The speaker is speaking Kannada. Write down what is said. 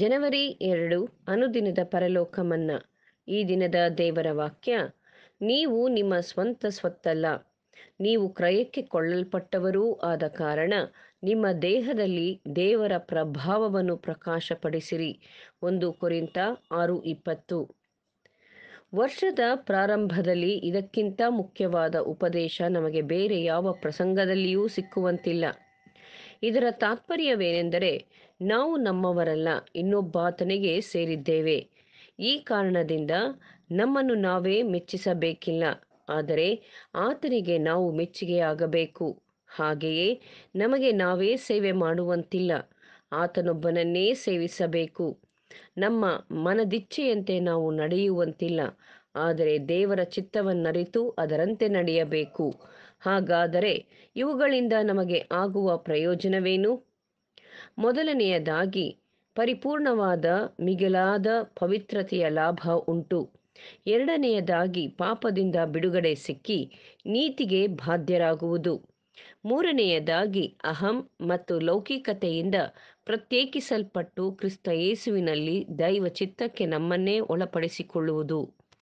ಜನವರಿ ಎರಡು ಅನುದಿನದ ಪರಲೋಕಮನ್ನ ಈ ದಿನದ ದೇವರ ವಾಕ್ಯ ನೀವು ನಿಮ್ಮ ಸ್ವಂತ ಸ್ವತ್ತಲ್ಲ ನೀವು ಕ್ರಯಕ್ಕೆ ಕೊಳ್ಳಲ್ಪಟ್ಟವರೂ ಆದ ಕಾರಣ ನಿಮ್ಮ ದೇಹದಲ್ಲಿ ದೇವರ ಪ್ರಭಾವವನ್ನು ಪ್ರಕಾಶಪಡಿಸಿರಿ ಒಂದು ಕುರಿತ ಆರು ಇಪ್ಪತ್ತು ವರ್ಷದ ಪ್ರಾರಂಭದಲ್ಲಿ ಇದಕ್ಕಿಂತ ಮುಖ್ಯವಾದ ಉಪದೇಶ ನಮಗೆ ಬೇರೆ ಯಾವ ಪ್ರಸಂಗದಲ್ಲಿಯೂ ಸಿಕ್ಕುವಂತಿಲ್ಲ ಇದರ ತಾತ್ಪರ್ಯವೇನೆಂದರೆ ನಾವು ನಮ್ಮವರಲ್ಲ ಇನ್ನೊಬ್ಬಾತನಿಗೆ ಸೇರಿದ್ದೇವೆ ಈ ಕಾರಣದಿಂದ ನಮ್ಮನ್ನು ನಾವೇ ಮೆಚ್ಚಿಸಬೇಕಿಲ್ಲ ಆದರೆ ಆತನಿಗೆ ನಾವು ಮೆಚ್ಚುಗೆಯಾಗಬೇಕು ಹಾಗೆಯೇ ನಮಗೆ ನಾವೇ ಸೇವೆ ಮಾಡುವಂತಿಲ್ಲ ಆತನೊಬ್ಬನನ್ನೇ ಸೇವಿಸಬೇಕು ನಮ್ಮ ಮನದಿಚ್ಛೆಯಂತೆ ನಾವು ನಡೆಯುವಂತಿಲ್ಲ ಆದರೆ ದೇವರ ಚಿತ್ತವನ್ನರಿತು ಅದರಂತೆ ನಡೆಯಬೇಕು ಹಾಗಾದರೆ ಇವುಗಳಿಂದ ನಮಗೆ ಆಗುವ ಪ್ರಯೋಜನವೇನು ಮೊದಲನೆಯದಾಗಿ ಪರಿಪೂರ್ಣವಾದ ಮಿಗಿಲಾದ ಪವಿತ್ರತೆಯ ಲಾಭ ಉಂಟು ಎರಡನೆಯದಾಗಿ ಪಾಪದಿಂದ ಬಿಡುಗಡೆ ಸಿಕ್ಕಿ ನೀತಿಗೆ ಬಾಧ್ಯರಾಗುವುದು ಮೂರನೆಯದಾಗಿ ಅಹಂ ಮತ್ತು ಲೌಕಿಕತೆಯಿಂದ ಪ್ರತ್ಯೇಕಿಸಲ್ಪಟ್ಟು ಕ್ರಿಸ್ತ ಯೇಸುವಿನಲ್ಲಿ ದೈವ ಚಿತ್ತಕ್ಕೆ ನಮ್ಮನ್ನೇ ಒಳಪಡಿಸಿಕೊಳ್ಳುವುದು